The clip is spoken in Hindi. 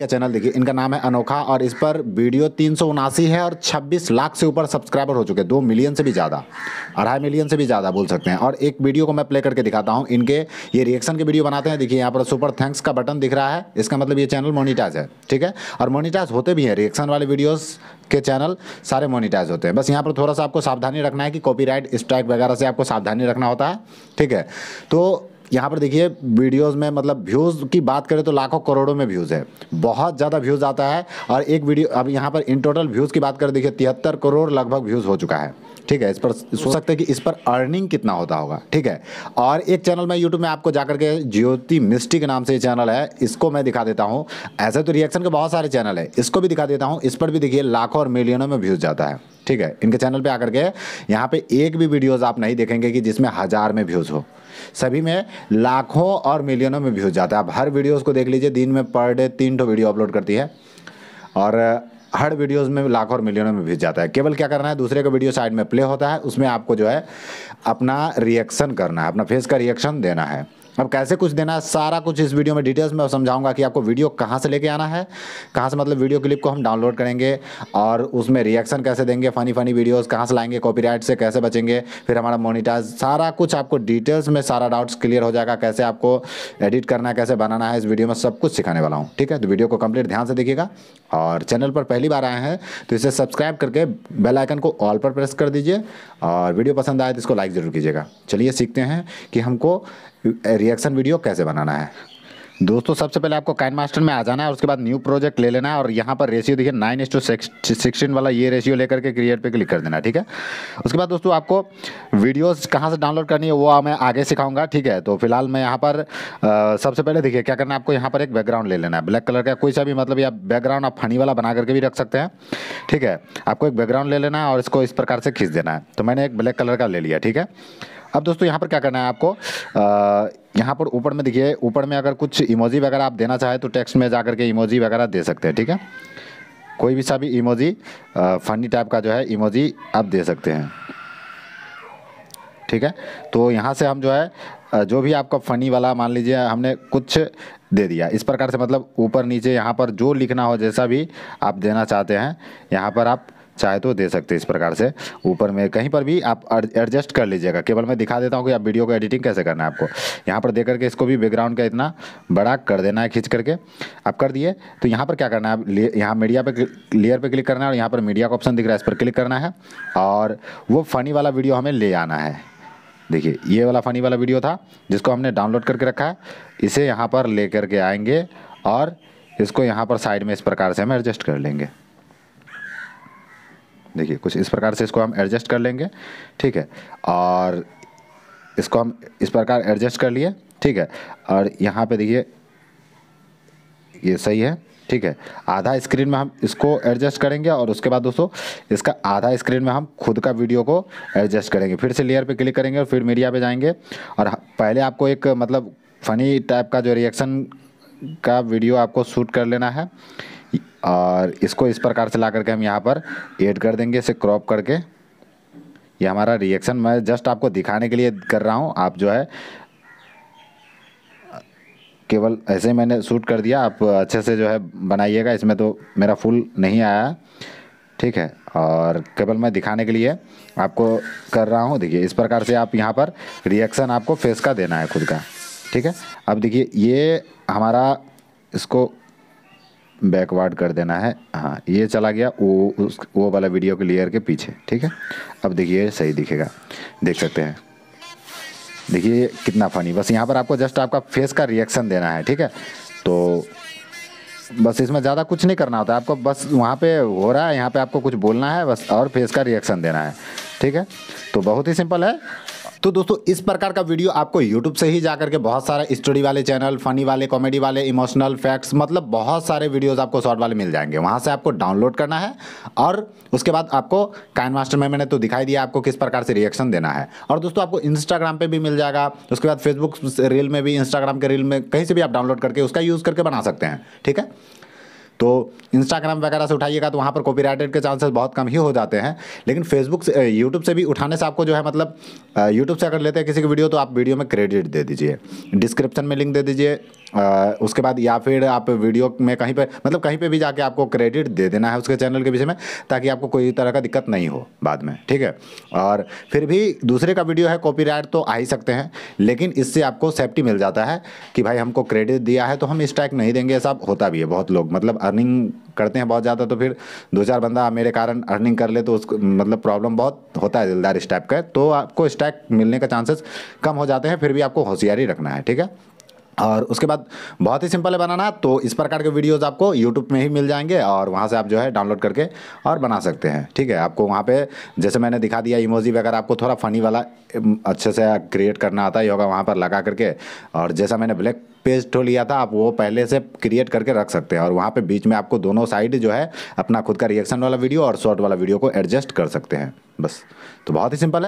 का चैनल देखिए इनका नाम है अनोखा और इस पर वीडियो तीन है और 26 लाख से ऊपर सब्सक्राइबर हो चुके हैं दो मिलियन से भी ज़्यादा अढ़ाई मिलियन से भी ज़्यादा बोल सकते हैं और एक वीडियो को मैं प्ले करके दिखाता हूँ इनके ये रिएक्शन के वीडियो बनाते हैं देखिए यहाँ पर सुपर थैंक्स का बटन दिख रहा है इसका मतलब ये चैनल मोनिटाइज है ठीक है और मोनिटाइज होते भी हैं रिएक्शन वाले वीडियोज़ के चैनल सारे मोनिटाइज होते हैं बस यहाँ पर थोड़ा सा आपको सावधानी रखना है कि कॉपी स्ट्राइक वगैरह से आपको सावधानी रखना होता है ठीक है तो यहाँ पर देखिए वीडियोस में मतलब व्यूज़ की बात करें तो लाखों करोड़ों में व्यूज़ है बहुत ज़्यादा व्यूज़ आता है और एक वीडियो अब यहाँ पर इन टोटल व्यूज़ की बात करें देखिए तिहत्तर करोड़ लगभग व्यूज़ हो चुका है ठीक है इस पर सोच सकते हैं कि इस पर अर्निंग कितना होता होगा ठीक है और एक चैनल मैं यूट्यूब में आपको जाकर के ज्योति मिस्टी के नाम से ये चैनल है इसको मैं दिखा देता हूँ ऐसे तो रिएक्शन के बहुत सारे चैनल है इसको भी दिखा देता हूँ इस पर भी देखिए लाखों और मिलियनों में व्यूज़ जाता है ठीक है इनके चैनल पर आकर के यहाँ पर एक भी वीडियोज़ आप नहीं देखेंगे कि जिसमें हज़ार में व्यूज़ हो सभी में लाखों और मिलियनों में व्यूज जाता है आप हर वीडियोज़ को देख लीजिए दिन में पर डे तीन ठो वीडियो अपलोड करती है और हर वीडियोस में लाखों और मिलियनों में भेज जाता है केवल क्या करना है दूसरे का वीडियो साइड में प्ले होता है उसमें आपको जो है अपना रिएक्शन करना है अपना फेस का रिएक्शन देना है अब कैसे कुछ देना है सारा कुछ इस वीडियो में डिटेल्स में समझाऊंगा कि आपको वीडियो कहाँ से लेके आना है कहाँ से मतलब वीडियो क्लिप को हम डाउनलोड करेंगे और उसमें रिएक्शन कैसे देंगे फ़नी फ़नी वीडियोस कहाँ से लाएंगे कॉपीराइट से कैसे बचेंगे फिर हमारा मोनिटाइज सारा कुछ आपको डिटेल्स में सारा डाउट्स क्लियर हो जाएगा कैसे आपको एडिट करना है कैसे बनाना है इस वीडियो में सब कुछ सिखाने वाला हूँ ठीक है तो वीडियो को कम्प्लीट ध्यान से देखिएगा और चैनल पर पहली बार आए हैं तो इसे सब्सक्राइब करके बेलाइकन को ऑल पर प्रेस कर दीजिए और वीडियो पसंद आए तो इसको लाइक ज़रूर कीजिएगा चलिए सीखते हैं कि हमको रिएक्शन वीडियो कैसे बनाना है दोस्तों सबसे पहले आपको कैन मास्टर में आ जाना है और उसके बाद न्यू प्रोजेक्ट ले लेना है और यहाँ पर रेशियो देखिए नाइन एस टू सिक्सटीन वाला ये रेशियो लेकर के क्रिएट पे क्लिक कर देना ठीक है उसके बाद दोस्तों आपको वीडियोस कहाँ से डाउनलोड करनी है वो मैं आगे सिखाऊंगा ठीक है तो फिलहाल मैं यहाँ पर आ, सबसे पहले देखिए क्या करना है आपको यहाँ पर एक बैकग्राउंड ले लेना है ब्लैक कलर का कोई सा भी मतलब या बैकग्राउंड आप फनी वाला बना करके भी रख सकते हैं ठीक है आपको एक बैकग्राउंड ले लेना है और इसको इस प्रकार से खींच देना है तो मैंने एक ब्लैक कलर का ले लिया ठीक है अब दोस्तों यहाँ पर क्या करना है आपको यहाँ पर ऊपर में देखिए ऊपर में अगर कुछ इमोजी वगैरह आप देना चाहें तो टेक्स्ट में जा करके इमोजी वगैरह दे सकते हैं ठीक है कोई भी सा भी इमोजी फनी टाइप का जो है इमोजी आप दे सकते हैं ठीक है तो यहाँ से हम जो है जो भी आपका फ़नी वाला मान लीजिए हमने कुछ दे दिया इस प्रकार से मतलब ऊपर नीचे यहाँ पर जो लिखना हो जैसा भी आप देना चाहते हैं यहाँ पर आप चाहे तो दे सकते हैं इस प्रकार से ऊपर में कहीं पर भी आप एडजस्ट कर लीजिएगा केवल मैं दिखा देता हूँ कि आप वीडियो को एडिटिंग कैसे करना है आपको यहाँ पर देख करके इसको भी बैकग्राउंड का इतना बड़ा कर देना है खींच करके आप कर दिए तो यहाँ पर क्या करना है यहाँ मीडिया पर लेयर पर क्लिक करना है और यहाँ पर मीडिया का ऑप्शन दिख रहा है इस पर क्लिक करना है और वो फ़नी वाला वीडियो हमें ले आना है देखिए ये वाला फ़नी वाला वीडियो था जिसको हमने डाउनलोड करके रखा है इसे यहाँ पर ले करके आएंगे और इसको यहाँ पर साइड में इस प्रकार से हम एडजस्ट कर लेंगे देखिए कुछ इस प्रकार से इसको हम एडजस्ट कर लेंगे ठीक है और इसको हम इस प्रकार एडजस्ट कर लिए ठीक है और यहाँ पे देखिए ये सही है ठीक है आधा स्क्रीन में हम इसको एडजस्ट करेंगे और उसके बाद दोस्तों इसका आधा स्क्रीन में हम खुद का वीडियो को एडजस्ट करेंगे फिर से लेयर पे क्लिक करेंगे और फिर मीडिया पे जाएंगे और पहले आपको एक मतलब फ़नी टाइप का जो रिएक्शन का वीडियो आपको शूट कर लेना है और इसको इस प्रकार से ला करके हम यहाँ पर एड कर देंगे इसे क्रॉप करके ये हमारा रिएक्शन मैं जस्ट आपको दिखाने के लिए कर रहा हूँ आप जो है केवल ऐसे ही मैंने शूट कर दिया आप अच्छे से जो है बनाइएगा इसमें तो मेरा फुल नहीं आया ठीक है और केवल मैं दिखाने के लिए आपको कर रहा हूँ देखिए इस प्रकार से आप यहाँ पर रिएक्शन आपको फेस का देना है खुद का ठीक है अब देखिए ये हमारा इसको बैकवर्ड कर देना है हाँ ये चला गया वो उस वो वाला वीडियो के लेयर के पीछे ठीक है अब देखिए सही दिखेगा देख सकते हैं देखिए कितना फ़नी बस यहाँ पर आपको जस्ट आपका फेस का रिएक्शन देना है ठीक है तो बस इसमें ज़्यादा कुछ नहीं करना होता आपको बस वहाँ पे हो रहा है यहाँ पे आपको कुछ बोलना है बस और फेस का रिएक्शन देना है ठीक है तो बहुत ही सिंपल है तो दोस्तों इस प्रकार का वीडियो आपको यूट्यूब से ही जाकर के बहुत सारे स्टोरी वाले चैनल फनी वाले कॉमेडी वाले इमोशनल फैक्ट्स मतलब बहुत सारे वीडियोज आपको शॉर्ट वाले मिल जाएंगे वहाँ से आपको डाउनलोड करना है और उसके बाद आपको काइन मास्टर में मैंने तो दिखाई दिया आपको किस प्रकार से रिएक्शन देना है और दोस्तों आपको इंस्टाग्राम पर भी मिल जाएगा उसके बाद फेसबुक रील में भी इंस्टाग्राम के रील में कहीं से भी आप डाउनलोड करके उसका यूज़ करके बना सकते हैं ठीक है तो इंस्टाग्राम वगैरह से उठाइएगा तो वहाँ पर कॉपीराइटेड के चांसेस बहुत कम ही हो जाते हैं लेकिन फेसबुक से यूट्यूब से भी उठाने से आपको जो है मतलब यूट्यूब से अगर लेते हैं किसी की वीडियो तो आप वीडियो में क्रेडिट दे दीजिए डिस्क्रिप्शन में लिंक दे दीजिए उसके बाद या फिर आप वीडियो में कहीं पर मतलब कहीं पर भी जाके आपको क्रेडिट दे देना है उसके चैनल के विषय में ताकि आपको कोई तरह का दिक्कत नहीं हो बाद में ठीक है और फिर भी दूसरे का वीडियो है राइट तो आ ही सकते हैं लेकिन इससे आपको सेफ्टी मिल जाता है कि भाई हमको क्रेडिट दिया है तो हम स्ट्राइक नहीं देंगे ऐसा होता भी है बहुत लोग मतलब अर्निंग करते हैं बहुत ज़्यादा तो फिर दो चार बंदा मेरे कारण अर्निंग कर ले तो उसको मतलब प्रॉब्लम बहुत होता है दिलदार इस टाइप का तो आपको स्टैक मिलने का चांसेस कम हो जाते हैं फिर भी आपको होशियारी रखना है ठीक है और उसके बाद बहुत ही सिंपल है बनाना तो इस प्रकार के वीडियोस आपको यूट्यूब में ही मिल जाएंगे और वहाँ से आप जो है डाउनलोड करके और बना सकते हैं ठीक है आपको वहाँ पे जैसे मैंने दिखा दिया इमोजी वगैरह आपको थोड़ा फनी वाला अच्छे से क्रिएट करना आता ही होगा वहाँ पर लगा करके और जैसा मैंने ब्लैक पेस्ट हो लिया था आप वो पहले से क्रिएट करके रख सकते हैं और वहाँ पर बीच में आपको दोनों साइड जो है अपना खुद का रिएक्शन वाला वीडियो और शॉर्ट वाला वीडियो को एडजस्ट कर सकते हैं बस तो बहुत ही सिंपल है